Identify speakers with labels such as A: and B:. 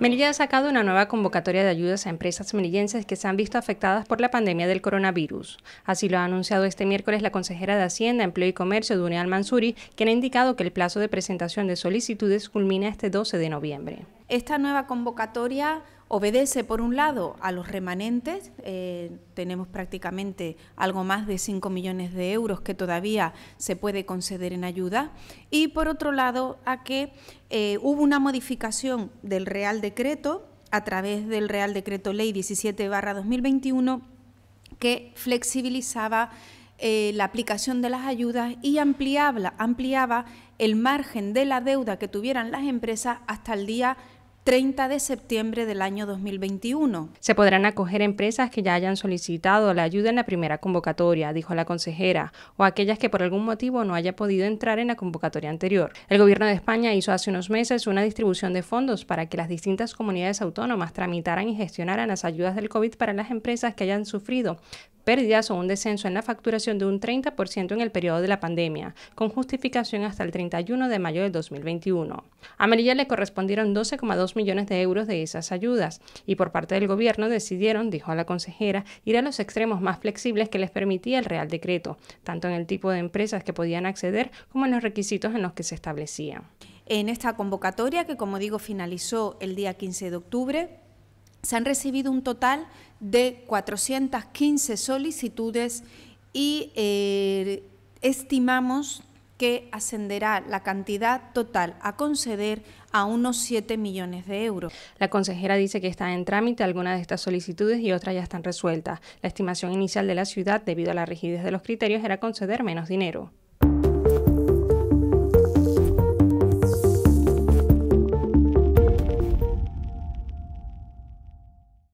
A: Melilla ha sacado una nueva convocatoria de ayudas a empresas melillenses que se han visto afectadas por la pandemia del coronavirus. Así lo ha anunciado este miércoles la consejera de Hacienda, Empleo y Comercio, Dunia Mansuri, quien ha indicado que el plazo de presentación de solicitudes culmina este 12 de noviembre.
B: Esta nueva convocatoria obedece, por un lado, a los remanentes. Eh, tenemos prácticamente algo más de 5 millones de euros que todavía se puede conceder en ayuda. Y, por otro lado, a que eh, hubo una modificación del Real Decreto a través del Real Decreto Ley 17-2021 que flexibilizaba eh, la aplicación de las ayudas y ampliaba, ampliaba el margen de la deuda que tuvieran las empresas hasta el día 30 de septiembre del año 2021.
A: Se podrán acoger empresas que ya hayan solicitado la ayuda en la primera convocatoria, dijo la consejera, o aquellas que por algún motivo no haya podido entrar en la convocatoria anterior. El Gobierno de España hizo hace unos meses una distribución de fondos para que las distintas comunidades autónomas tramitaran y gestionaran las ayudas del COVID para las empresas que hayan sufrido pérdidas o un descenso en la facturación de un 30% en el periodo de la pandemia, con justificación hasta el 31 de mayo del 2021. A Melilla le correspondieron 12,2 millones de euros de esas ayudas y por parte del gobierno decidieron, dijo la consejera, ir a los extremos más flexibles que les permitía el Real Decreto, tanto en el tipo de empresas que podían acceder como en los requisitos en los que se establecían.
B: En esta convocatoria, que como digo finalizó el día
A: 15 de octubre,
B: se han recibido un total de 415 solicitudes y eh, estimamos que ascenderá la cantidad
A: total a conceder a unos 7 millones de euros. La consejera dice que está en trámite algunas de estas solicitudes y otras ya están resueltas. La estimación inicial de la ciudad, debido a la rigidez de los criterios, era conceder menos dinero.